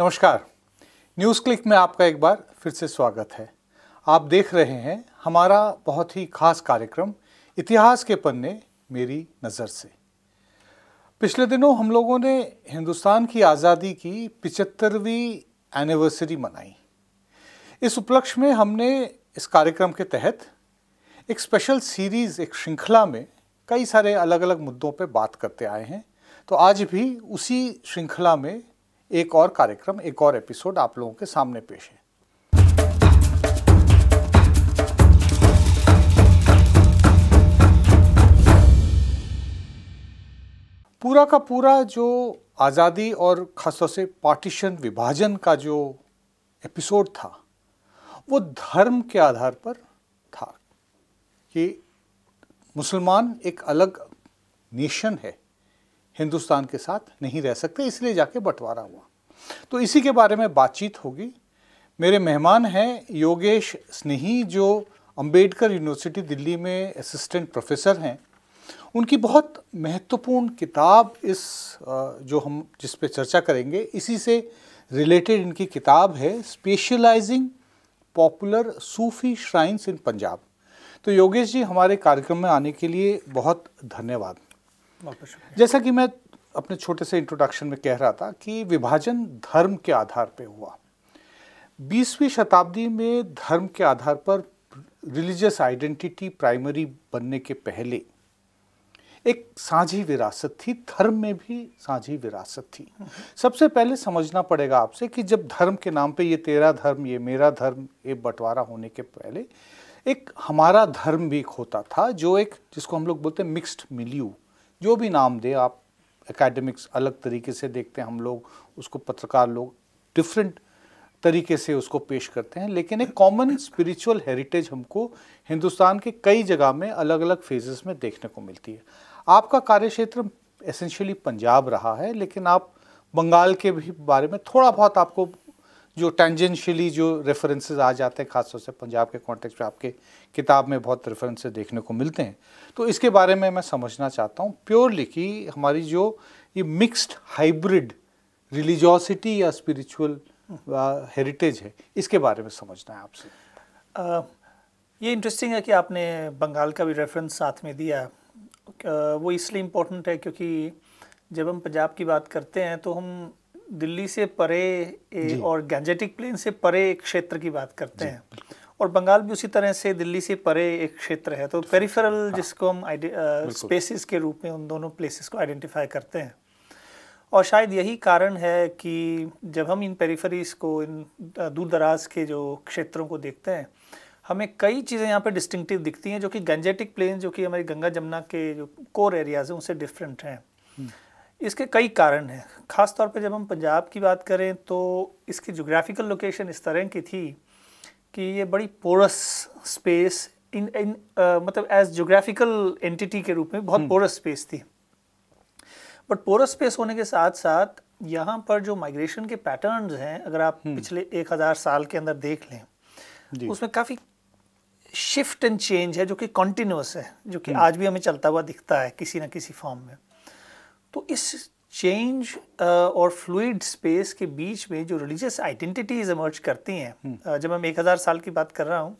नमस्कार news click में आपका एक बार फिर से स्वागत है आप देख रहे हैं हमारा बहुत ही खास कार्यक्रम इतिहास के पन्ने मेरी नज़र से पिछले दिनों हम लोगों ने हिंदुस्तान की आज़ादी की पिचहत्तरवीं एनिवर्सरी मनाई इस उपलक्ष्य में हमने इस कार्यक्रम के तहत एक स्पेशल सीरीज़ एक श्रृंखला में कई सारे अलग अलग मुद्दों पर बात करते आए हैं तो आज भी उसी श्रृंखला में एक और कार्यक्रम एक और एपिसोड आप लोगों के सामने पेश है पूरा का पूरा जो आज़ादी और ख़ासतौर से पार्टीशन विभाजन का जो एपिसोड था वो धर्म के आधार पर था कि मुसलमान एक अलग नेशन है हिंदुस्तान के साथ नहीं रह सकते इसलिए जाके बंटवारा हुआ तो इसी के बारे में बातचीत होगी मेरे मेहमान हैं योगेश स्नेही जो अंबेडकर यूनिवर्सिटी दिल्ली में असिस्टेंट प्रोफेसर हैं उनकी बहुत महत्वपूर्ण किताब इस जो हम जिस पे चर्चा करेंगे इसी से रिलेटेड इनकी किताब है specializing popular Sufi shrines in Punjab तो योगेश जी हमारे कार्यक्रम में आने के लिए बहुत धन्यवाद जैसा कि मैं अपने छोटे से इंट्रोडक्शन में कह रहा था कि विभाजन धर्म के आधार पर हुआ बीसवीं शताब्दी में धर्म के आधार पर रिलीजियस आइडेंटिटी प्राइमरी बनने के पहले एक साझी विरासत थी धर्म में भी साझी विरासत थी सबसे पहले समझना पड़ेगा आपसे कि जब धर्म के नाम पे ये तेरा धर्म ये मेरा धर्म ये बंटवारा होने के पहले एक हमारा धर्म भी होता था जो एक जिसको हम लोग बोलते हैं मिक्स्ड मिलियू जो भी नाम दे आप एकेडमिक्स अलग तरीके से देखते हैं हम लोग उसको पत्रकार लोग डिफरेंट तरीके से उसको पेश करते हैं लेकिन एक कॉमन स्पिरिचुअल हेरिटेज हमको हिंदुस्तान के कई जगह में अलग अलग फेजेस में देखने को मिलती है आपका कार्य क्षेत्र एसेंशियली पंजाब रहा है लेकिन आप बंगाल के भी बारे में थोड़ा बहुत आपको जो टेंजेंशली जो रेफरेंसेस आ जाते हैं खासतौर से पंजाब के कॉन्टेक्स्ट में आपके किताब में बहुत रेफरेंसेस देखने को मिलते हैं तो इसके बारे में मैं समझना चाहता हूँ प्योरली कि हमारी जो ये मिक्स्ड हाइब्रिड रिलीजॉसिटी या स्पिरिचुअल हेरिटेज है इसके बारे में समझना है आपसे ये इंटरेस्टिंग है कि आपने बंगाल का भी रेफरेंस साथ में दिया वो इसलिए इम्पोर्टेंट है क्योंकि जब हम पंजाब की बात करते हैं तो हम दिल्ली से परे और गैंजेटिक प्लेन से परे एक क्षेत्र की बात करते हैं और बंगाल भी उसी तरह से दिल्ली से परे एक क्षेत्र है तो पेरिफेरल हाँ। जिसको हम स्पेसिस के रूप में उन दोनों प्लेसेस को आइडेंटिफाई करते हैं और शायद यही कारण है कि जब हम इन पेरीफरीज को इन दूर दराज के जो क्षेत्रों को देखते हैं हमें कई चीज़ें यहाँ पर डिस्टिंक्टिव दिखती हैं जो कि गंजेटिक प्लेन जो कि हमारी गंगा जमुना के जो कोर एरियाज हैं उनसे डिफरेंट हैं हम्म। इसके कई कारण हैं ख़ास तौर पर जब हम पंजाब की बात करें तो इसकी जोग्राफ़िकल लोकेशन इस तरह की थी कि ये बड़ी पोरस स्पेस इन इन आ, मतलब एज जोग्राफ़िकल एंटिटी के रूप में बहुत पोरस हम्म। स्पेस थी बट पोरस स्पेस होने के साथ साथ यहाँ पर जो माइग्रेशन के पैटर्न्स हैं अगर आप हम्म। पिछले एक हज़ार साल के अंदर देख लें उसमें काफ़ी शिफ्ट एंड चेंज है जो कि कॉन्टीन्यूस है जो कि हम्म। आज भी हमें चलता हुआ दिखता है किसी ना किसी फॉर्म में तो इस चेंज uh, और फ्लूड स्पेस के बीच में जो रिलीजियस आइडेंटिटीज इमर्ज करती हैं हम्म। uh, जब हम 1000 साल की बात कर रहा हूँ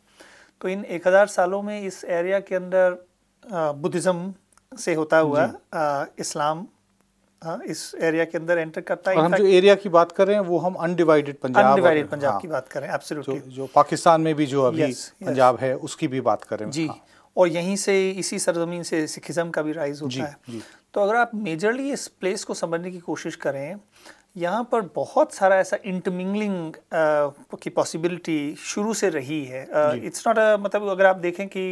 तो इन 1000 सालों में इस एरिया के अंदर uh, बुद्धिज़्म से होता हुआ इस्लाम इस एरिया के अंदर एंटर करता है हम जो एरिया की बात कर रहे हैं वो हम अनडिवाइडेड पंजाब अनडिवाइडेड पंजाब हाँ, की बात कर रहे हैं जो, जो पाकिस्तान में भी जो अभी पंजाब है उसकी भी बात करें जी हाँ. और यहीं से इसी सरजमीन से सिखिज़म का भी राइज होता है तो अगर आप मेजरली इस प्लेस को समझने की कोशिश करें यहाँ पर बहुत सारा ऐसा इंटरमिंगलिंग की पॉसिबिलिटी शुरू से रही है इट्स नॉट मतलब अगर आप देखें कि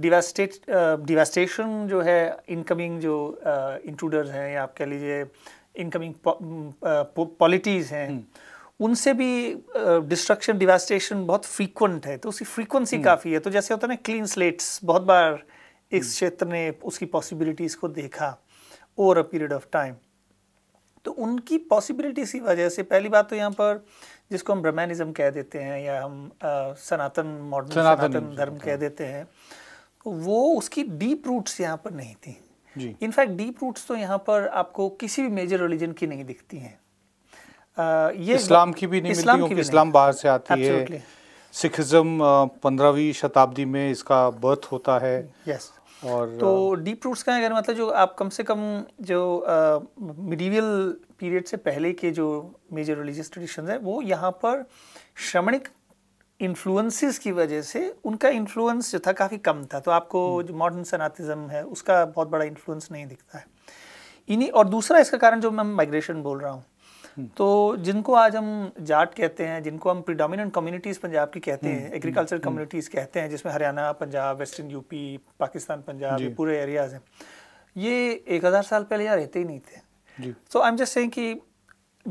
डिवास्टेट डिवास्टेशन जो है इनकमिंग जो इंट्रूडर्स हैं या आप कह लीजिए इनकमिंग पॉलिटीज़ हैं हम्म। उनसे भी डिस्ट्रक्शन डिवास्टेशन बहुत फ्रीक्वेंट है तो उसकी फ्रीक्वेंसी हम्म। काफ़ी है तो जैसे होता है ना क्लीन स्लेट्स बहुत बार इस हम्म। क्षेत्र ने उसकी पॉसिबिलिटीज़ को देखा over a period of time तो उनकी पॉसिबिलिटीज़ की वजह से पहली बात तो यहाँ पर जिसको हम ब्रह्मानिज्म कह देते हैं या हम आ, सनातन मॉडर्न सनातन, सनातन धर्म कह देते हैं तो वो उसकी डीप रूट्स यहाँ पर नहीं थी इनफैक्ट डीप रूट्स तो यहाँ पर आपको किसी भी मेजर रिलीजन की नहीं दिखती हैं ये इस्लाम की भी नहीं इस्लाम मिलती क्योंकि इस्लाम बाहर से आती है सिखिज्म पंद्रहवीं शताब्दी में इसका बर्थ होता है यस और तो डीप रूट्स का अगर मतलब जो आप कम से कम जो मिडीवियल पीरियड से पहले के जो मेजर रिलीजियस ट्रेडिशन है वो यहाँ पर श्रमणिक इन्फ्लुएंसेस की वजह से उनका इन्फ्लुएंस जो था काफ़ी कम था तो आपको हम्म। जो मॉडर्न सनातिज्म है उसका बहुत बड़ा इन्फ्लुएंस नहीं दिखता है इन्हीं और दूसरा इसका कारण जो मैं माइग्रेशन बोल रहा हूँ तो जिनको आज हम जाट कहते हैं जिनको हम प्रिडोमिनेंट कम्युनिटीज़ पंजाब की कहते हैं एग्रीकल्चर कम्युनिटीज़ हम्म, हम्म, हम्म। कहते हैं जिसमें हरियाणा पंजाब वेस्टर्न यूपी पाकिस्तान पंजाब ये पूरे एरियाज़ हैं ये एक हज़ार साल पहले यहाँ रहते ही नहीं थे so I am just saying कि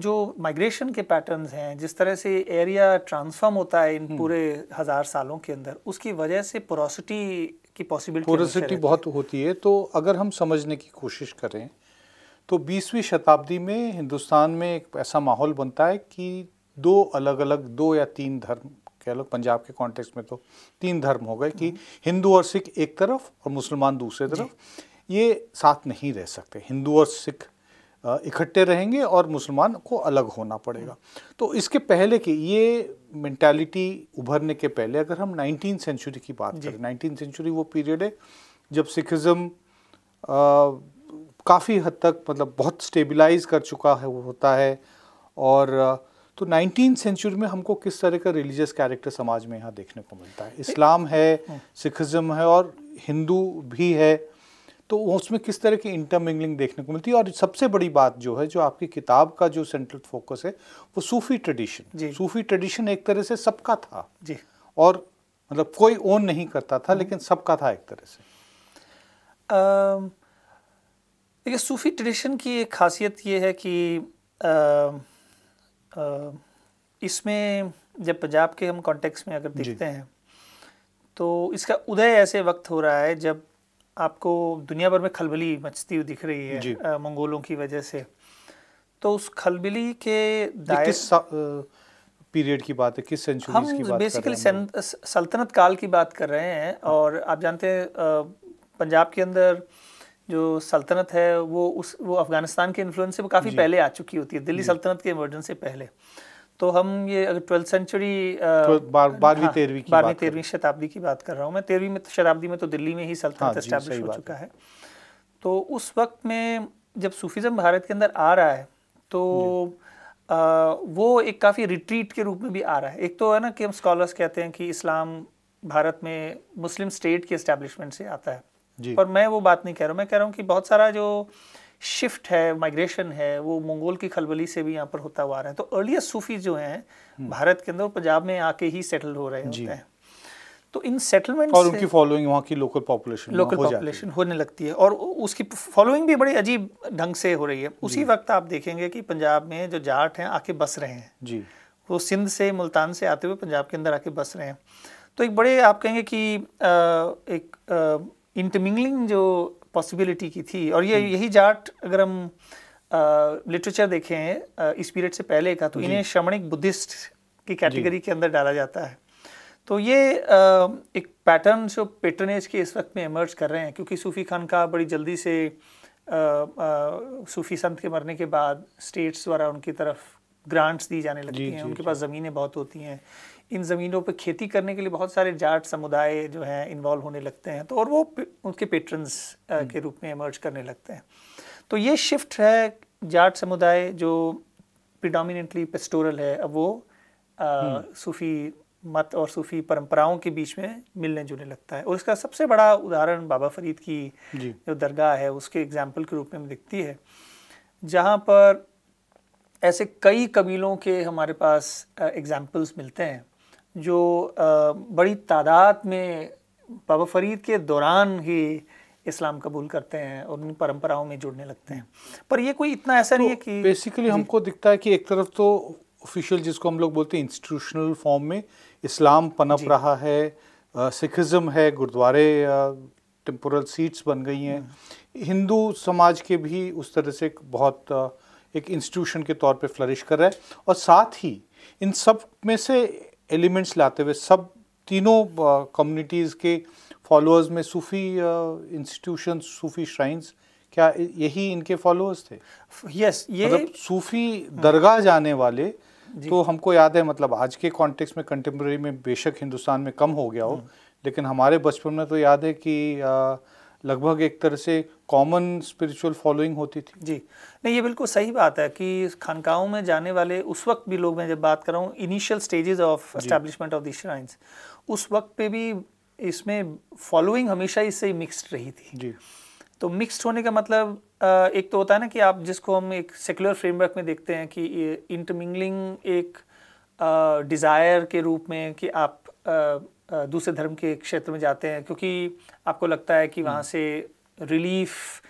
जो माइग्रेशन के पैटर्न्स हैं जिस तरह से एरिया ट्रांसफॉर्म होता है इन पूरे हज़ार सालों के अंदर उसकी वजह से पोरोसिटी की पॉसिबिलिटी पोरोसिटी बहुत होती है तो अगर हम समझने की कोशिश करें तो 20वीं शताब्दी में हिंदुस्तान में एक ऐसा माहौल बनता है कि दो अलग अलग दो या तीन धर्म कह लो पंजाब के कॉन्टेक्स्ट में तो तीन धर्म हो गए कि हम्म। हिंदू और सिख एक तरफ और मुसलमान दूसरे तरफ ये साथ नहीं रह सकते हिंदू और सिख इकट्ठे रहेंगे और मुसलमान को अलग होना पड़ेगा हम्म। तो इसके पहले की ये मैंटेलिटी उभरने के पहले अगर हम नाइनटीन सेंचुरी की बात करें नाइनटीन सेंचुरी वो पीरियड है जब सिखिज़म काफ़ी हद तक मतलब बहुत स्टेबलाइज कर चुका है वो होता है और तो नाइनटीन सेंचुरी में हमको किस तरह का रिलीजियस कैरेक्टर समाज में यहाँ देखने को मिलता है इस्लाम है हम्म। सिखिज़म है और हिंदू भी है तो उसमें किस तरह की इंटरमिंगलिंग देखने को मिलती है और सबसे बड़ी बात जो है जो आपकी किताब का जो सेंट्रल फोकस है वो सूफ़ी ट्रेडिशन सूफ़ी ट्रेडिशन एक तरह से सबका था जी और मतलब कोई ओन नहीं करता था हम्म। लेकिन सबका था एक तरह से देखिए सूफ़ी ट्रेडिशन की एक खासियत ये है कि इसमें जब पंजाब के हम कॉन्टेक्स्ट में अगर देखते हैं तो इसका उदय ऐसे वक्त हो रहा है जब आपको दुनिया भर में खलबली मचती हुई दिख रही है आ, मंगोलों की वजह से तो उस खलबली के किस पीरियड की बात है किस सेंचुरी हम की बात बेसिकली सल्तनत काल की बात कर रहे हैं हाँ। और आप जानते हैं पंजाब के अंदर जो सल्तनत है वो उस वो अफ़गानिस्तान के इन्फ्लुएंस से काफ़ी पहले आ चुकी होती है दिल्ली सल्तनत के इमर्जन से पहले तो हम ये अगर ट्वेल्थ सेंचुरी तो बारहवीं हाँ, तेरहवीं बारहवीं तेरहवीं शताब्दी की बात कर रहा हूँ मैं तेरहवीं शताब्दी में तो दिल्ली में ही सल्तनत इस्टेब्लिश हाँ हो चुका है तो उस वक्त में जब सूफिज़म भारत के अंदर आ रहा है तो आ, वो एक काफ़ी रिट्रीट के रूप में भी आ रहा है एक तो है ना कि हम स्कॉलर्स कहते हैं कि इस्लाम भारत में मुस्लिम स्टेट के इस्टेब्लिशमेंट से आता है पर मैं वो बात नहीं कह रहा मैं कह रहा हूँ कि बहुत सारा जो शिफ्ट है माइग्रेशन है वो मंगोल की खलबली से भी यहाँ पर होता हुआ आ रहा है तो अर्लियर सूफी जो हैं हम्म। भारत के अंदर पंजाब में आके ही सेटल हो रहे होते हैं तो इन सेटलमेंट और उनकी फॉलोइंग वहाँ की लोकल पॉपुलेशन लोकल पॉपुलेशन होने लगती है और उसकी फॉलोइंग भी बड़े अजीब ढंग से हो रही है उसी वक्त आप देखेंगे कि पंजाब में जो जाट हैं आके बस रहे हैं जी वो सिंध से मुल्तान से आते हुए पंजाब के अंदर आके बस रहे हैं तो एक बड़े आप कहेंगे कि एक इंटरमिंगलिंग जो पॉसिबिलिटी की थी और ये यही जाट अगर हम लिटरेचर देखें इस पीरियड से पहले का तो इन्हें श्रमणिक बुद्धिस्ट की कैटेगरी के अंदर डाला जाता है तो ये आ, एक पैटर्न जो पेटर्नेज के इस वक्त में इमर्ज कर रहे हैं क्योंकि सूफ़ी खान का बड़ी जल्दी से आ, आ, सूफ़ी संत के मरने के बाद स्टेट्स द्वारा उनकी तरफ ग्रांट्स दी जाने लगती हैं उनके पास ज़मीनें बहुत होती हैं इन ज़मीनों पर खेती करने के लिए बहुत सारे जाट समुदाय जो हैं इन्वॉल्व होने लगते हैं तो और वो उनके पेटर्नस हम्म। के रूप में एमर्ज करने लगते हैं तो ये शिफ्ट है जाट समुदाय जो प्रिडामिनेटली पेस्टोरल है अब वो हम्म। सूफी मत और सूफी परंपराओं के बीच में मिलने जुलने लगता है और इसका सबसे बड़ा उदाहरण बाबा फरीद की जो दरगाह है उसके एग्जाम्पल के रूप में दिखती है जहाँ पर ऐसे कई कबीलों के हमारे पास एग्जाम्पल्स मिलते हैं जो बड़ी तादाद में बाबा फरीद के दौरान ही इस्लाम कबूल करते हैं और उन परंपराओं में जुड़ने लगते हैं पर ये कोई इतना ऐसा तो नहीं है कि बेसिकली हमको दिखता है कि एक तरफ तो ऑफिशियल जिसको हम लोग बोलते हैं इंस्टीट्यूशनल फॉर्म में इस्लाम पनप रहा है सिखिज्म है गुरुद्वारे टेम्पोरल सीट्स बन गई हैं हम्म। हिंदू समाज के भी उस तरह से एक बहुत एक इंस्टीट्यूशन के तौर पे फ्लरिश कर रहा है और साथ ही इन सब में से एलिमेंट्स लाते हुए सब तीनों कम्युनिटीज़ के फॉलोअर्स में सूफ़ी इंस्टीट्यूशन सूफ़ी श्राइन्स क्या यही इनके फॉलोअर्स थे यस yes, ये मतलब सूफ़ी दरगाह जाने वाले तो हमको याद है मतलब आज के कॉन्टेक्स में कंटेम्प्रेरी में बेशक हिंदुस्तान में कम हो गया हो हम्म। लेकिन हमारे बचपन में तो याद है कि आ, लगभग एक तरह से कॉमन स्पिरिचुअल फॉलोइंग होती थी जी नहीं ये बिल्कुल सही बात है कि खानकाओं में जाने वाले उस वक्त भी लोग मैं जब बात कर रहा हूँ initial stages of establishment of the shrines उस वक्त पे भी इसमें फॉलोइंग हमेशा इससे मिक्सड रही थी जी तो मिक्सड होने का मतलब एक तो होता है ना कि आप जिसको हम एक सेकुलर फ्रेमवर्क में देखते हैं कि इंटरमिंगलिंग एक डिज़ायर के रूप में कि आप दूसरे धर्म के क्षेत्र में जाते हैं क्योंकि आपको लगता है कि वहाँ हम्म। से रिलीफ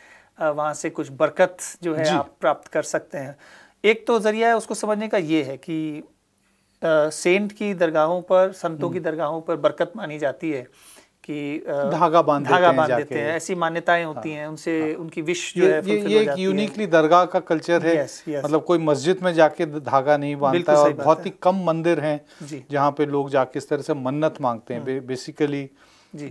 वहाँ से कुछ बरकत जो है आप प्राप्त कर सकते हैं एक तो ज़रिया है उसको समझने का ये है कि सेंट की दरगाहों पर संतों की हम्म। दरगाहों पर बरकत मानी जाती है कि धागा बांध धागा बांध देते देते हैं ऐसी मान्यताएं हाँ। होती हैं उनसे हाँ, उनकी विश जो ये, है ये, ये एक यूनिकली दरगाह का कल्चर है येस, येस, मतलब कोई मस्जिद में जाके धागा नहीं बांधता और बहुत ही कम मंदिर हैं जहाँ पे लोग जाके इस तरह से मन्नत मांगते हैं हम्म। बेसिकली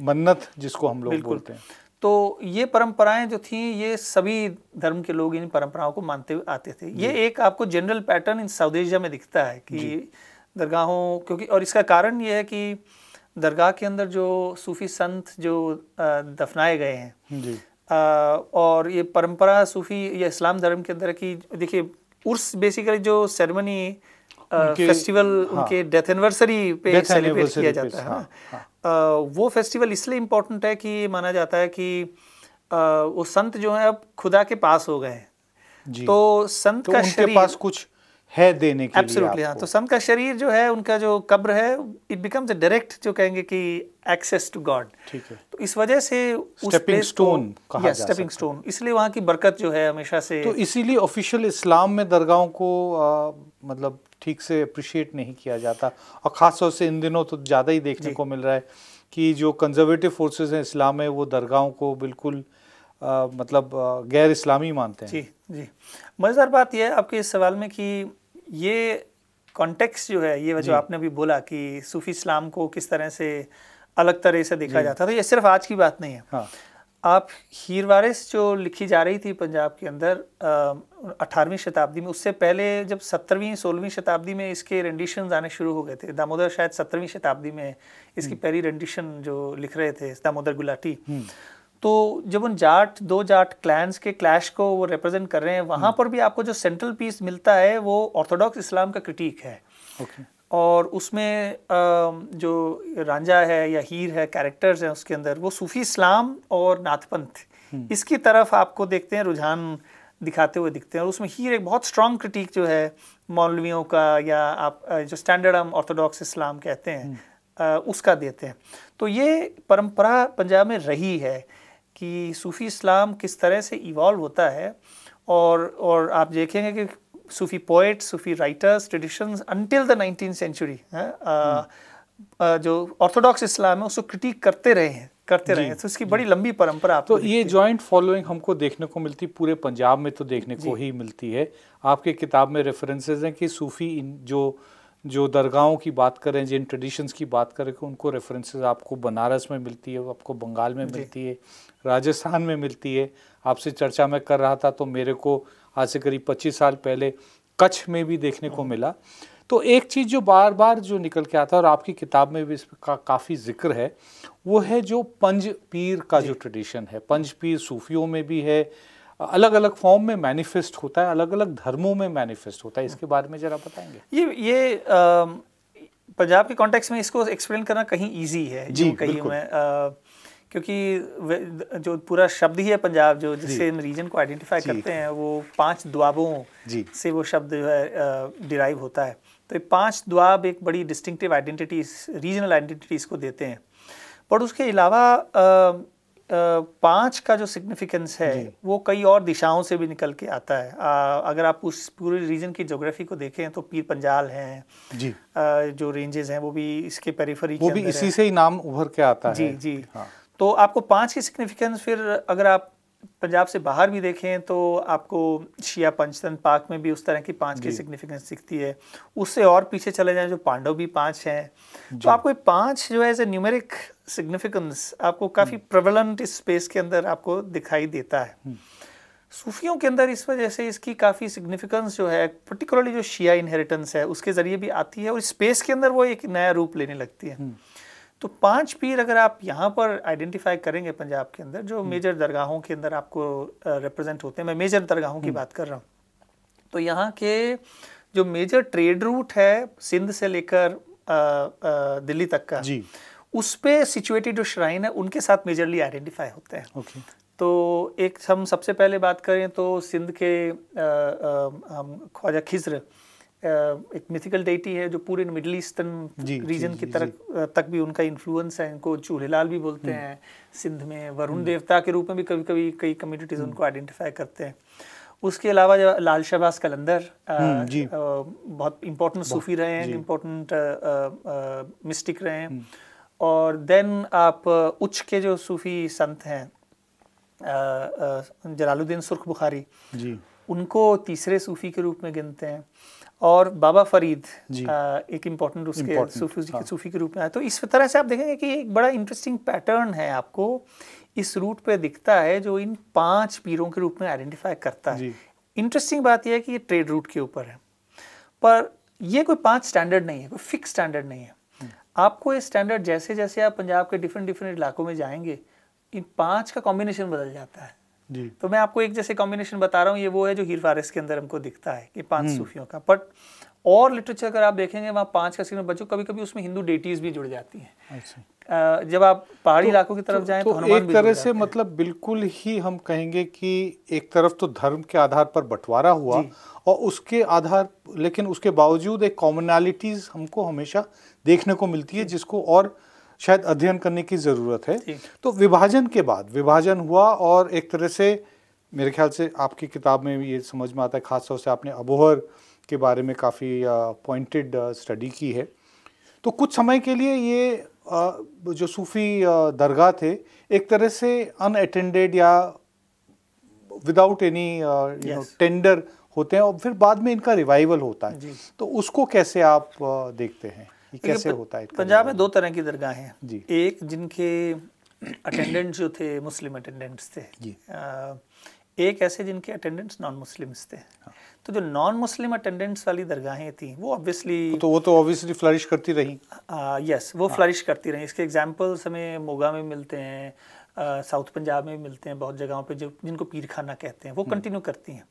मन्नत जिसको हम लोग बोलते हैं तो ये परंपराएं जो थी ये सभी धर्म के लोग इन परंपराओं को मानते आते थे ये एक आपको general pattern in South Asia में दिखता है कि दरगाहों क्योंकि और इसका कारण ये है कि दरगाह के अंदर जो सूफ़ी संत जो दफनाए गए हैं जी और ये परंपरा सूफ़ी या इस्लाम धर्म के अंदर की देखिए उर्स बेसिकली जो सेरेमनी फेस्टिवल हाँ, उनके डेथ एनिवर्सरी पे सेलिब्रेट किया जाता है हाँ, हाँ. वो फेस्टिवल इसलिए इम्पोर्टेंट है कि माना जाता है कि वो संत जो है अब खुदा के पास हो गए हैं तो संत तो का शरीर पास कुछ है देने के Absolutely, लिए हाँ। आपको। हाँ तो संत का शरीर जो है उनका जो कब्र है इट बिकम्स डायरेक्ट जो कहेंगे कि एक्सेस टू गॉड ठीक है तो इस वजह से स्टेपिंग स्टोन कहा स्टेपिंग स्टोन इसलिए वहाँ की बरकत जो है हमेशा से तो इसीलिए ऑफिशियल इस्लाम में दरगाहों को आ, मतलब ठीक से अप्रिशिएट नहीं किया जाता और ख़ासतौर से इन दिनों तो ज़्यादा ही देखने को मिल रहा है कि जो कंजर्वेटिव फोर्सेज हैं इस्लाम में वो दरगाहों को बिल्कुल आ, मतलब गैर इस्लामी मानते हैं जी जी मज़ेदार बात यह है आपके इस सवाल में कि ये कॉन्टेक्स्ट जो है ये जो आपने अभी बोला कि सूफी इस्लाम को किस तरह से अलग तरह से देखा जाता था तो ये सिर्फ आज की बात नहीं है हाँ। आप हीर वारिस जो लिखी जा रही थी पंजाब के अंदर अठारहवीं शताब्दी में उससे पहले जब सत्रहवीं सोलहवीं शताब्दी में इसके रेंडिशन आने शुरू हो गए थे दामोदर शायद सत्रहवीं शताब्दी में इसकी हम्म। पहली रेंडिशन जो लिख रहे थे दामोदर गुलाटी हम्म। तो जब उन जाट दो जाट क्लैंस के क्लैश को वो रिप्रेजेंट कर रहे हैं वहाँ हम्म। पर भी आपको जो सेंट्रल पीस मिलता है वो ऑर्थोडॉक्स इस्लाम का क्रिटिक है okay. और उसमें जो रांझा है या हीर है कैरेक्टर्स हैं उसके अंदर वो सूफी इस्लाम और नाथपंथ हम्म। इसकी तरफ आपको देखते हैं रुझान दिखाते हुए दिखते हैं और उसमें हीर एक बहुत स्ट्रांग क्रिटिक जो है मौलवियों का या आप जो स्टैंडर्ड हम ऑर्थोडॉक्स इस्लाम कहते हैं हम्म। उसका देते हैं तो ये परंपरा पंजाब में रही है कि सूफ़ी इस्लाम किस तरह से इवॉल्व होता है और और आप देखेंगे कि Sufi poet Sufi writers traditions until the nineteen century जो ऑर्थोडॉक्स इस्लाम है उसको क्रिटिक करते रहे हैं करते रहे हैं तो इसकी बड़ी लंबी परंपरा तो ये जॉइंट फॉलोइंग हमको देखने को मिलती पूरे पंजाब में तो देखने को ही मिलती है आपके किताब में रेफरेंसेज हैं कि सूफ़ी इन जो जो दरगाहों की बात करें जिन ट्रेडिशंस की बात करें उनको रेफरेंसेज आपको बनारस में मिलती है आपको बंगाल में मिलती है राजस्थान में मिलती है आपसे चर्चा में कर रहा था तो मेरे को आज से करीब 25 साल पहले कच्छ में भी देखने को मिला तो एक चीज़ जो बार बार जो निकल के आता है और आपकी किताब में भी इसका काफ़ी जिक्र है वो है जो पंज पीर का जो ट्रेडिशन है पंज पीर सूफियों में भी है अलग अलग फॉर्म में मैनिफेस्ट होता है अलग अलग धर्मों में मैनिफेस्ट होता है इसके हाँ। बारे में ज़रा बताएंगे ये ये पंजाब के कॉन्टेक्स्ट में इसको एक्सप्लेन करना कहीं ईजी है जी कहीं मैं क्योंकि जो पूरा शब्द ही है पंजाब जो जिससे रीजन को आइडेंटिफाई करते हैं वो पांच द्वाबों से वो शब्द डिराइव होता है तो ये पांच द्वाब एक बड़ी डिस्टिंक्टिव आइडेंटिटी रीजनल आइडेंटिटीज को देते हैं बट उसके अलावा पांच का जो सिग्निफिकेंस है वो कई और दिशाओं से भी निकल के आता है आ, अगर आप उस पूरे रीजन की ज्योग्राफी को देखें तो पीर पंजाल हैं जी आ, जो रेंजेस हैं वो भी इसके पेरीफरी वो भी इसी से ही नाम उभर के आता जी, है जी जी हाँ। तो आपको पाँच की सिग्निफिकेंस फिर अगर आप पंजाब से बाहर भी देखें तो आपको शिया पंचतन पार्क में भी उस तरह की पांच की सिग्निफिकेंस दिखती है उससे और पीछे चले जाएं जो पांडव भी पांच हैं तो आपको पांच जो है एज ए न्यूमेरिक सिग्निफिकेंस आपको काफ़ी प्रबलंट हम्म। इस स्पेस के अंदर आपको दिखाई देता है हम्म। सूफियों के अंदर इस वजह से इसकी काफ़ी सिग्निफिकेंस जो है पर्टिकुलरली जो शिया इनहेरिटेंस है उसके ज़रिए भी आती है और स्पेस के अंदर वो एक नया रूप लेने लगती है हम्म। तो पांच पीर अगर आप यहाँ पर आइडेंटिफाई करेंगे पंजाब के अंदर जो मेजर हम्म। दरगाहों के अंदर आपको रिप्रेजेंट होते हैं मैं मेजर दरगाहों की हम्म। बात कर रहा हूँ तो यहाँ के जो मेजर ट्रेड रूट है सिंध से लेकर दिल्ली तक का जी उस पर सिचुएटेड जो श्राइन है उनके साथ मेजरली आइडेंटिफाई होते हैं तो एक हम सबसे पहले बात करें तो सिंध के आ, आ, हम ख्वाजा खिजर एक मिथिकल डेटी है जो पूरे मिडल ईस्टर्न रीजन की तरफ तक भी उनका इन्फ्लुएंस है इनको चूल्हे भी बोलते हम्म। हैं सिंध में वरुण हम्म। देवता के रूप में भी कभी कभी कई कम्युनिटीज हम्म। उनको आइडेंटिफाई करते हैं उसके अलावा जो लाल शहबाज कलंदर बहुत इम्पोर्टेंट सूफी रहे हैं इम्पोर्टेंट मिस्टिक रहे हैं और देन आप उच्च के जो सूफी संत हैं जलालुद्दीन सुर्ख बुखारी जी उनको तीसरे सूफी के रूप में गिनते हैं और बाबा फरीद जी आ, एक इम्पोर्टेंट उसके सूफी हाँ. सूफी के रूप में आए तो इस तरह से आप देखेंगे कि एक बड़ा इंटरेस्टिंग पैटर्न है आपको इस रूट पे दिखता है जो इन पांच पीरों के रूप में आइडेंटिफाई करता है इंटरेस्टिंग बात यह है कि ये ट्रेड रूट के ऊपर है पर ये कोई पांच स्टैंडर्ड नहीं है कोई फिक्स स्टैंडर्ड नहीं है हम्म। आपको ये स्टैंडर्ड जैसे जैसे आप पंजाब के डिफरेंट डिफरेंट इलाकों में जाएंगे इन पांच का कॉम्बिनेशन बदल जाता है जी तो मैं आपको एक जैसे कॉम्बिनेशन बता रहा हूँ ये वो है जो हीर फारिस के अंदर हमको दिखता है कि पांच हम्म। सूफियों का बट और लिटरेचर अगर आप देखेंगे वहाँ पांच का सिग्नल बच्चों कभी कभी उसमें हिंदू डेटीज भी जुड़ जाती हैं अच्छा। जब आप पहाड़ी तो इलाकों तो, की तरफ तो जाएं तो, तो एक तरह से मतलब बिल्कुल ही हम कहेंगे कि एक तरफ तो धर्म के आधार पर बंटवारा हुआ और उसके आधार लेकिन उसके बावजूद एक कॉमनैलिटीज हमको हमेशा देखने को मिलती है जिसको और शायद अध्ययन करने की ज़रूरत है तो विभाजन के बाद विभाजन हुआ और एक तरह से मेरे ख्याल से आपकी किताब में ये समझ में आता है खासतौर से आपने अबोहर के बारे में काफ़ी पॉइंटेड स्टडी की है तो कुछ समय के लिए ये आ, जो सूफ़ी दरगाह थे एक तरह से अनअटेंडेड या विदाउट एनी टेंडर होते हैं और फिर बाद में इनका रिवाइवल होता है तो उसको कैसे आप देखते हैं कैसे होता है पंजाब में दो तरह की दरगाहें हैं जी एक जिनके अटेंडेंट्स जो थे मुस्लिम अटेंडेंट्स थे जी एक ऐसे जिनके अटेंडेंट्स नॉन मुस्लिम्स थे हाँ। तो जो नॉन मुस्लिम अटेंडेंट्स वाली दरगाहें थी वो ऑब्वियसली तो वो तो ऑब्वियसली फ्लरिश करती रही यस वो फ्लरिश हाँ। करती रही इसके एग्जांपल्स हमें मोगा में मिलते हैं साउथ पंजाब में मिलते हैं बहुत जगहों पे जो जिनको पीरखाना कहते हैं वो कंटिन्यू हम्म। करती हैं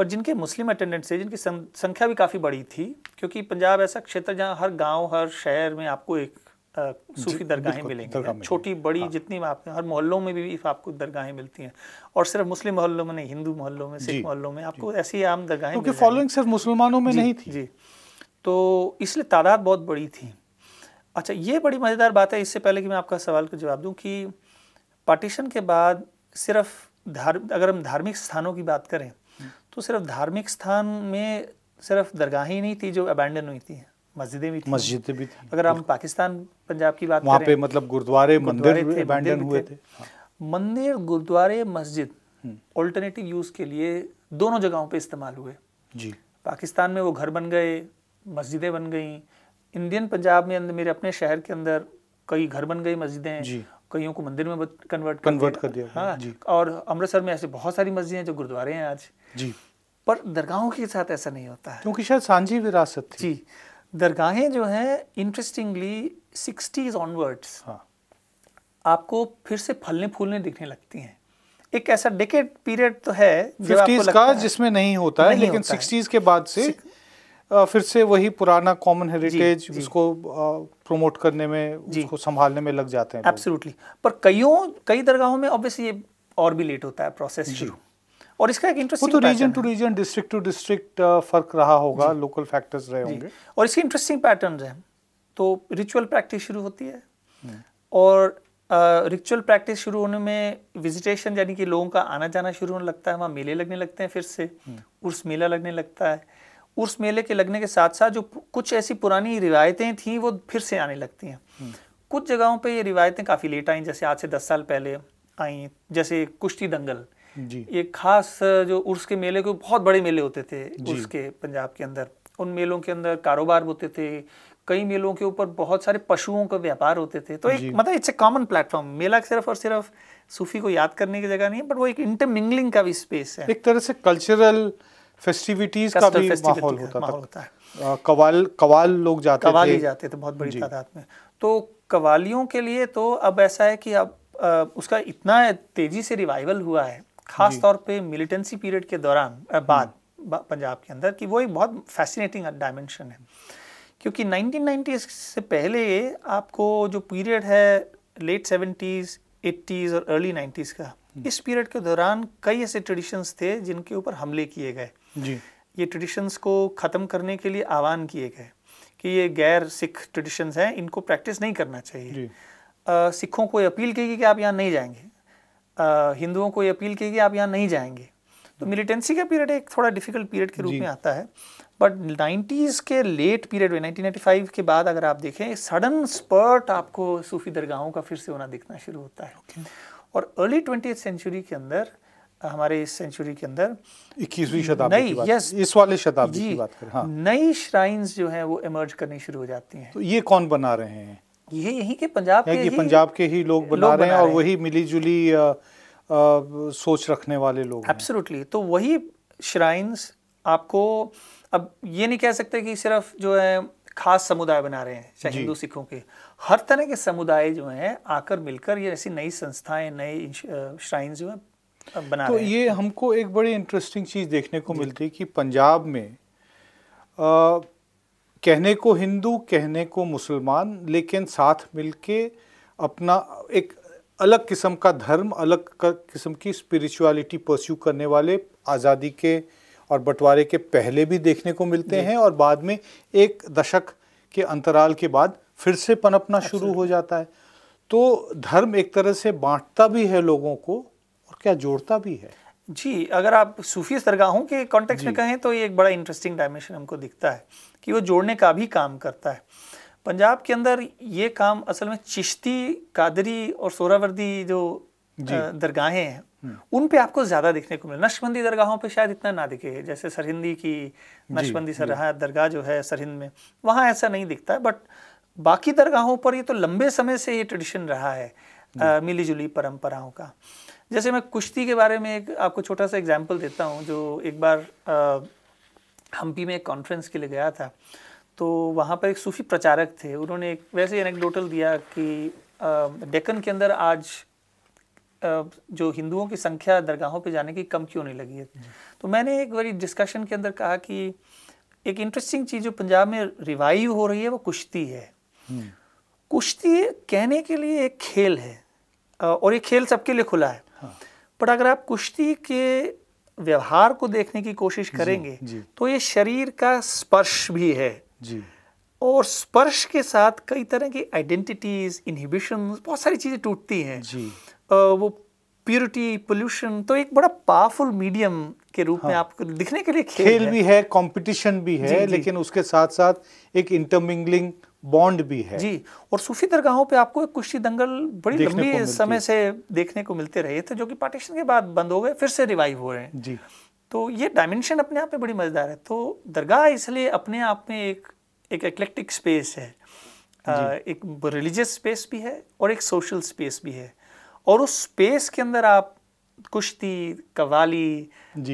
पर जिनके मुस्लिम अटेंडेंट्स थे जिनकी संख्या भी काफ़ी बड़ी थी क्योंकि पंजाब ऐसा क्षेत्र जहाँ हर गांव हर शहर में आपको एक सूफी दरगाहें मिलेंगी छोटी बड़ी हाँ। जितनी आप हर मोहल्लों में भी आपको दरगाहें मिलती हैं और सिर्फ मुस्लिम मोहल्लों में नहीं हिंदू मोहल्लों में सिख मोहल्लों में आपको ऐसी आम दरगाहें क्योंकि फॉलोइंग सिर्फ मुसलमानों में नहीं थी जी तो इसलिए तादाद बहुत बड़ी थी अच्छा ये बड़ी मज़ेदार बात है इससे पहले कि मैं आपका सवाल का जवाब दूँ कि पार्टीशन के बाद सिर्फ धार्म अगर हम धार्मिक स्थानों की बात करें तो सिर्फ धार्मिक स्थान में सिर्फ दरगाहें नहीं थी जो अबैंडन हुई थी मस्जिदें भी थी मस्जिदें भी थी अगर हम पाकिस्तान पंजाब की बात वहाँ पे मतलब गुरुद्वारे मंदिर अबैंडन हुए थे हाँ। मंदिर गुरुद्वारे मस्जिद ऑल्टरनेटिव हम्म। यूज़ के लिए दोनों जगहों पे इस्तेमाल हुए जी पाकिस्तान में वो घर बन गए मस्जिदें बन गई इंडियन पंजाब में अंदर मेरे अपने शहर के अंदर कई घर बन गई मस्जिदें कईयों को मंदिर में कन्वर्ट कन्वर्ट कर दिया हाँ जी और अमृतसर में ऐसे बहुत सारी मस्जिदें हैं जो गुरुद्वारे हैं आज जी पर दरगाहों के साथ ऐसा नहीं होता है क्योंकि शायद सांझी विरासत थी जी दरगाहें जो हैं इंटरेस्टिंगली सिक्सटीज ऑनवर्ड्स हाँ आपको फिर से फलने फूलने दिखने लगती हैं एक ऐसा डेकेट पीरियड तो है जिसमें नहीं होता है लेकिन सिक्सटीज के बाद से फिर से वही पुराना कॉमन हेरिटेज उसको प्रमोट करने में उसको संभालने में लग जाते हैं एब्सोल्युटली पर कईयों कई दरगाहों में ऑब्वियसली ये और भी लेट होता है प्रोसेस शुरू और इसका एक इंटरेस्टिंग तो region to region district to district फर्क रहा होगा लोकल फैक्टर्स रहे होंगे और इसके इंटरेस्टिंग पैटर्न है तो रिचुअल प्रैक्टिस शुरू होती है हम्म। और रिचुअल प्रैक्टिस शुरू होने में विजिटेशन यानी कि लोगों का आना जाना शुरू होने लगता है वहाँ मेले लगने लगते हैं फिर से हम्म। उर्स मेला लगने लगता है उर्स मेले के लगने के साथ साथ जो कुछ ऐसी पुरानी रिवायतें थी वो फिर से आने लगती हैं हम्म। कुछ जगहों पे ये रिवायतें काफ़ी लेट आई जैसे आज से दस साल पहले आई जैसे कुश्ती दंगल जी ये खास जो उर्स के मेले को बहुत बड़े मेले होते थे उर्स के पंजाब के अंदर उन मेलों के अंदर कारोबार होते थे कई मेलों के ऊपर बहुत सारे पशुओं का व्यापार होते थे तो एक मतलब इट्स ए कॉमन प्लेटफॉर्म मेला सिर्फ और सिर्फ सूफी को याद करने की जगह नहीं है बट वो एक इंटरमिंगलिंग का भी स्पेस है एक तरह से कल्चरल cultural... फेस्टिविटीज का भी माहौल होता, है कवाल कवाल लोग जाते कवाल थे। ही जाते थे बहुत बड़ी तादाद में तो कवालियों के लिए तो अब ऐसा है कि अब उसका इतना तेजी से रिवाइवल हुआ है खास तौर पे मिलिटेंसी पीरियड के दौरान बाद पंजाब के अंदर कि वो एक बहुत फैसिनेटिंग डायमेंशन है क्योंकि 1990s से पहले आपको जो पीरियड है लेट 70s, 80s और अर्ली 90s का इस पीरियड के दौरान कई ऐसे ट्रेडिशंस थे जिनके ऊपर हमले किए गए जी ये ट्रेडिशंस को ख़त्म करने के लिए आह्वान किए गए कि ये गैर सिख ट्रेडिशंस हैं इनको प्रैक्टिस नहीं करना चाहिए सिखों को अपील की कि आप यहाँ नहीं जाएंगे हिंदुओं को अपील की कि आप यहाँ नहीं जाएंगे तो मिलिटेंसी का पीरियड एक थोड़ा डिफिकल्ट पीरियड के रूप में आता है बट नाइन्टीज के लेट पीरियड में 1995 के बाद अगर आप देखें सडन स्पर्ट आपको सूफी दरगाहों का फिर से होना दिखना शुरू होता है okay. और अर्ली ट्वेंटी सेंचुरी के अंदर हमारे इस सेंचुरी के अंदर इक्कीसवीं शताब्दी नई यस इस वाले शताब्दी की बात करें हाँ नई श्राइन्स जो हैं वो इमर्ज करनी शुरू हो जाती हैं तो ये कौन बना रहे हैं ये यहीं के पंजाब के ही पंजाब के ही लोग बना रहे हैं और वही मिली जुली सोच रखने वाले लोग एब्सोल्युटली तो वही श्राइन्स आपको अब ये नहीं कह सकते कि सिर्फ जो है खास समुदाय बना रहे हैं चाहे हिंदू सिखों के हर तरह के समुदाय जो हैं आकर मिलकर ये ऐसी नई संस्थाएं नए श्राइन जो हैं बना तो ये हमको एक बड़ी इंटरेस्टिंग चीज़ देखने को मिलती है कि पंजाब में आ, कहने को हिंदू कहने को मुसलमान लेकिन साथ मिलके अपना एक अलग किस्म का धर्म अलग किस्म की स्पिरिचुअलिटी परस्यू करने वाले आज़ादी के और बंटवारे के पहले भी देखने को मिलते हैं और बाद में एक दशक के अंतराल के बाद फिर से पनपना शुरू हो जाता है तो धर्म एक तरह से बांटता भी है लोगों को और क्या जोड़ता भी है जी अगर आप सूफी सरगाहों के कॉन्टेक्स्ट में कहें तो ये एक बड़ा इंटरेस्टिंग डायमेंशन हमको दिखता है कि वो जोड़ने का भी काम करता है पंजाब के अंदर ये काम असल में चिश्ती कादरी और सोरावर्दी जो दरगाहें हैं हम्म। उन पे आपको ज़्यादा देखने को मिले नशबंदी दरगाहों पे शायद इतना ना दिखे जैसे सरहिंदी की नशबंदी सरहा दरगाह जो है सरहिंद में वहाँ ऐसा नहीं दिखता है बट बाकी दरगाहों पर ये तो लंबे समय से ये ट्रेडिशन रहा है मिली जुली परंपराओं का जैसे मैं कुश्ती के बारे में एक आपको छोटा सा एग्जाम्पल देता हूँ जो एक बार हम्पी में एक कॉन्फ्रेंस के लिए गया था तो वहाँ पर एक सूफी प्रचारक थे उन्होंने एक वैसे एनेक्डोटल दिया कि डेकन के अंदर आज जो हिंदुओं की संख्या दरगाहों पे जाने की कम क्यों नहीं लगी है तो मैंने एक बड़ी डिस्कशन के अंदर कहा कि एक इंटरेस्टिंग चीज़ जो पंजाब में रिवाइव हो रही है वो कुश्ती है हम्म। कुश्ती कहने के लिए एक खेल है और ये खेल सबके लिए खुला है हाँ। बट अगर आप कुश्ती के व्यवहार को देखने की कोशिश करेंगे जी, जी। तो ये शरीर का स्पर्श भी है जी और स्पर्श के साथ कई तरह की आइडेंटिटीज इनहिबिशन बहुत सारी चीज़ें टूटती हैं जी वो प्योरिटी पोल्यूशन तो एक बड़ा पावरफुल मीडियम के रूप हाँ। में आपको दिखने के लिए खेल, खेल है। भी है कंपटीशन भी है जी, लेकिन जी। उसके साथ साथ एक इंटरमिंगलिंग बॉन्ड भी है जी और सूफी दरगाहों पे आपको एक कुश्ती दंगल बड़ी लंबी समय से देखने को मिलते रहे थे जो कि पार्टीशन के बाद बंद हो गए फिर से रिवाइव हो रहे हैं जी तो ये डायमेंशन अपने आप में बड़ी मज़ेदार है तो दरगाह इसलिए अपने आप में एक एक एक्लेक्टिक स्पेस है आ, एक रिलीजियस स्पेस भी है और एक सोशल स्पेस भी है और उस स्पेस के अंदर आप कुश्ती कवाली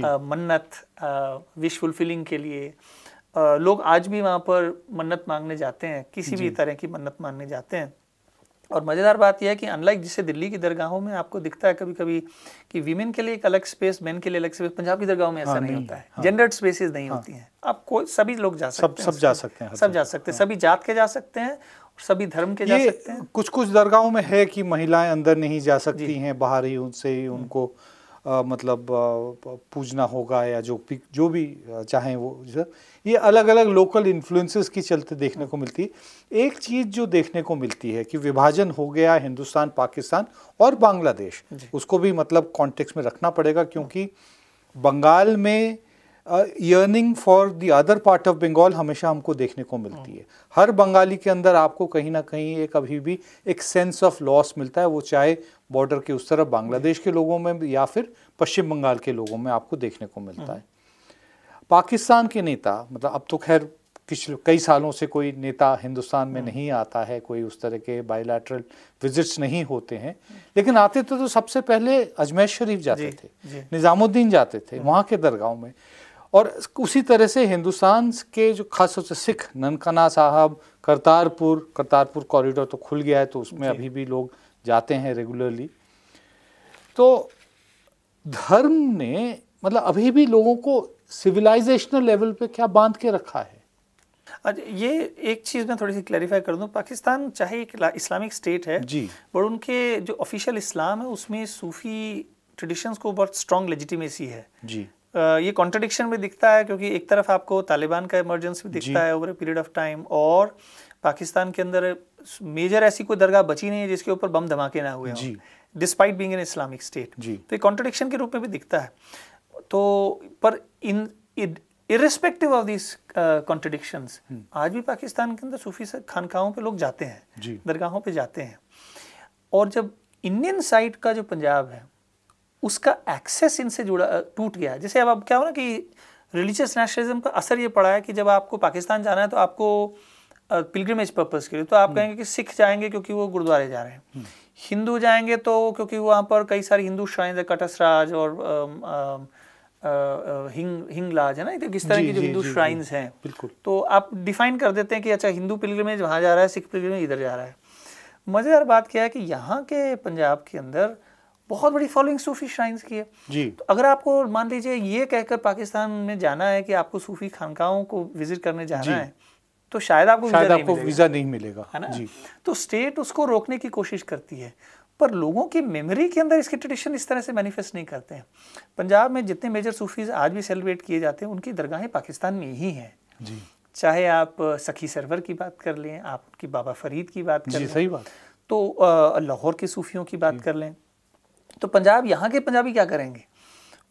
आ, मन्नत विश फुलफिलिंग के लिए लोग आज भी वहाँ पर मन्नत मांगने जाते हैं किसी भी तरह की मन्नत मांगने जाते हैं और मज़ेदार बात यह है कि अनलाइक जिसे दिल्ली की दरगाहों में आपको दिखता है कभी कभी कि वीमेन के लिए एक अलग स्पेस मेन के लिए अलग स्पेस पंजाब की दरगाहों में ऐसा हाँ, नहीं, नहीं होता है हाँ, जेंडर्ड स्पेसेस नहीं हाँ। होती हैं आप को सभी लोग जा सकते सब, हैं सब जा सकते हैं सब जा सकते हैं हाँ। सभी जात के जा सकते हैं सभी धर्म के जा सकते हैं कुछ कुछ दरगाहों में है कि महिलाएं अंदर नहीं जा सकती हैं बाहर ही उनसे ही हम्म। उनको आ, मतलब पूजना होगा या जो भी जो भी चाहें वो ये अलग अलग लोकल इन्फ्लुएंसेस की चलते देखने को मिलती है एक चीज़ जो देखने को मिलती है कि विभाजन हो गया हिंदुस्तान पाकिस्तान और बांग्लादेश उसको भी मतलब कॉन्टेक्स्ट में रखना पड़ेगा क्योंकि बंगाल में yearning for the other part of Bengal हमेशा हमको देखने को मिलती है हर बंगाली के अंदर आपको कहीं ना कहीं एक अभी भी एक सेंस ऑफ लॉस मिलता है वो चाहे बॉर्डर के उस तरफ बांग्लादेश के लोगों में या फिर पश्चिम बंगाल के लोगों में आपको देखने को मिलता हम्म। है पाकिस्तान के नेता मतलब अब तो खैर पिछले कई सालों से कोई नेता हिंदुस्तान में हम्म। नहीं आता है कोई उस तरह के बायोलैटरल विजिट्स नहीं होते हैं लेकिन आते थे तो, तो सबसे पहले अजमेर शरीफ जाते थे निज़ामुद्दीन जाते थे हम्म। वहाँ के दरगाहों में और उसी तरह से हिंदुस्तान के जो खास तौर से सिख ननकाना साहब करतारपुर करतारपुर कॉरिडोर तो खुल गया है तो उसमें अभी भी लोग जाते हैं रेगुलरली तो धर्म ने मतलब अभी भी लोगों को सिविलाइजेशनल लेवल पे क्या बांध के रखा है अच्छा ये एक चीज़ मैं थोड़ी सी क्लैरिफाई कर दूं पाकिस्तान चाहे एक इस्लामिक स्टेट है जी बट उनके जो ऑफिशियल इस्लाम है उसमें सूफी ट्रेडिशंस को बहुत स्ट्रॉन्ग लेजिटिमेसी है जी ये कॉन्ट्रडिक्शन भी दिखता है क्योंकि एक तरफ आपको तालिबान का इमरजेंस भी दिखता है over a period of time और पाकिस्तान के अंदर मेजर ऐसी कोई दरगाह बची नहीं है जिसके ऊपर बम धमाके ना हुए despite being an Islamic state तो ये कॉन्ट्रडिक्शन के रूप में भी दिखता है तो पर in irrespective of this contradiction आज भी पाकिस्तान के अंदर सूफी खानकाहों पर लोग जाते हैं दरगाहों पर जाते हैं और जब इंडियन साइड का जो पंजाब है उसका एक्सेस इनसे जुड़ा टूट गया है जैसे अब अब क्या हो ना कि रिलीजियस नेशनलिज्म का असर ये पड़ा है कि जब आपको पाकिस्तान जाना है तो आपको पिलग्रिमेज पर्पज़ के लिए तो आप हम्म। कहेंगे कि सिख जाएंगे क्योंकि वो गुरुद्वारे जा रहे हैं हम्म। हिंदू जाएंगे तो क्योंकि वहाँ पर कई सारे हिंदू श्राइन है कटसराज और हिंग हिंग लाज है ना तो किस तरह की जो हिंदू श्राइन्स हैं बिल्कुल तो आप डिफाइन कर देते हैं कि अच्छा हिंदू पिलग्रिमेज वहाँ जा रहा है सिख पिलग्रिमेज इधर जा रहा है मज़ेदार बात क्या है कि यहाँ के पंजाब के अंदर बहुत बड़ी फॉलोइंग सूफी श्राइन्स की है जी तो अगर आपको मान लीजिए ये कहकर पाकिस्तान में जाना है कि आपको सूफी खानकाओं को विजिट करने जाना है तो शायद आपको शायद वीजा आपको नहीं वीज़ा नहीं मिलेगा है ना जी तो स्टेट उसको रोकने की कोशिश करती है पर लोगों की मेमोरी के अंदर इसके ट्रेडिशन इस तरह से मैनिफेस्ट नहीं करते हैं पंजाब में जितने मेजर सूफीज़ आज भी सेलिब्रेट किए जाते हैं उनकी दरगाहें पाकिस्तान में ही हैं जी चाहे आप सखी सरवर की बात कर लें आप उनकी बाबा फरीद की बात कर लें सही बात तो लाहौर के सूफियों की बात कर लें तो पंजाब यहाँ के पंजाबी क्या करेंगे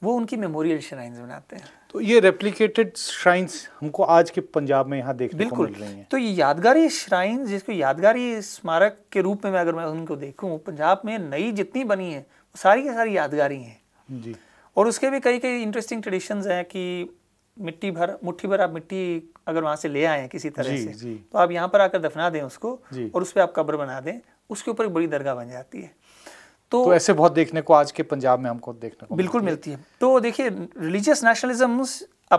वो उनकी मेमोरियल श्राइन्स बनाते हैं तो ये रेप्लिकेटेड श्राइन्स हमको आज के पंजाब में यहाँ देखने बिल्कुल को मिल रही हैं तो ये यादगारी श्राइन जिसको यादगारी स्मारक के रूप में मैं अगर मैं उनको देखूँ पंजाब में नई जितनी बनी है वो सारी की सारी यादगारी हैं जी और उसके भी कई कई इंटरेस्टिंग ट्रेडिशन हैं कि मिट्टी भर मुट्ठी भर आप मिट्टी अगर वहाँ से ले आए किसी तरह जी, से जी। तो आप यहाँ पर आकर दफना दें उसको और उस पर आप कब्र बना दें उसके ऊपर एक बड़ी दरगाह बन जाती है तो, तो ऐसे बहुत देखने को आज के पंजाब में हमको देखने को बिल्कुल मिलती है तो देखिए रिलीजियस नेशनलिज्म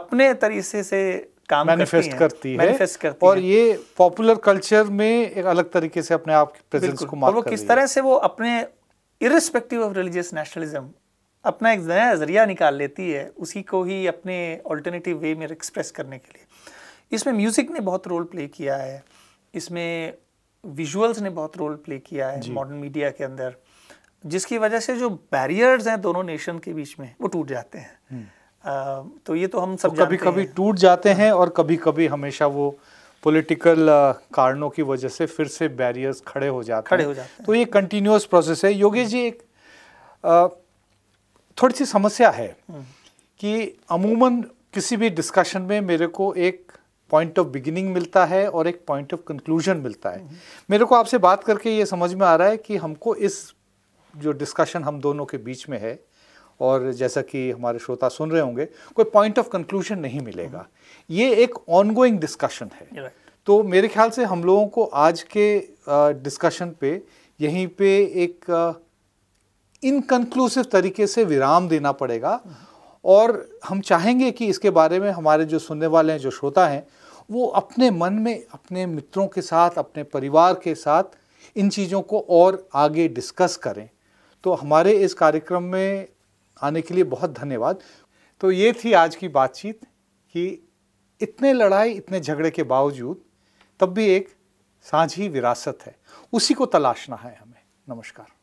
अपने तरीके से काम मैनिफेस्ट करती है, करती है करती और है। ये पॉपुलर कल्चर में एक अलग तरीके से अपने आप के प्रेजेंस को और वो किस तरह से वो अपने इरिस्पेक्टिव ऑफ रिलीजियस नेशनलिज्म अपना एक नया जरिया निकाल लेती है उसी को ही अपने ऑल्टरनेटिव वे में एक्सप्रेस करने के लिए इसमें म्यूज़िक ने बहुत रोल प्ले किया है इसमें विजुअल्स ने बहुत रोल प्ले किया है मॉडर्न मीडिया के अंदर जिसकी वजह से जो बैरियर्स हैं दोनों नेशन के बीच में वो टूट जाते हैं हम्म। तो ये तो हम तो सब तो कभी कभी टूट जाते हाँ। हैं और कभी कभी हमेशा वो पॉलिटिकल कारणों की वजह से फिर से बैरियर्स खड़े हो जाते खड़े हो जाते तो हैं तो ये कंटिन्यूस प्रोसेस है योगेश जी एक थोड़ी सी समस्या है हम्म। कि अमूमन किसी भी डिस्कशन में मेरे को एक पॉइंट ऑफ बिगिनिंग मिलता है और एक पॉइंट ऑफ कंक्लूजन मिलता है हम्म। मेरे को आपसे बात करके ये समझ में आ रहा है कि हमको इस जो डिस्कशन हम दोनों के बीच में है और जैसा कि हमारे श्रोता सुन रहे होंगे कोई पॉइंट ऑफ कंक्लूजन नहीं मिलेगा ये एक ऑनगोइंग डिस्कशन है तो मेरे ख्याल से हम लोगों को आज के डिस्कशन पे यहीं पे एक इनकनक्लूसिव तरीके से विराम देना पड़ेगा और हम चाहेंगे कि इसके बारे में हमारे जो सुनने वाले हैं जो श्रोता हैं वो अपने मन में अपने मित्रों के साथ अपने परिवार के साथ इन चीज़ों को और आगे डिस्कस करें तो हमारे इस कार्यक्रम में आने के लिए बहुत धन्यवाद तो ये थी आज की बातचीत कि इतने लड़ाई इतने झगड़े के बावजूद तब भी एक साझी विरासत है उसी को तलाशना है हमें नमस्कार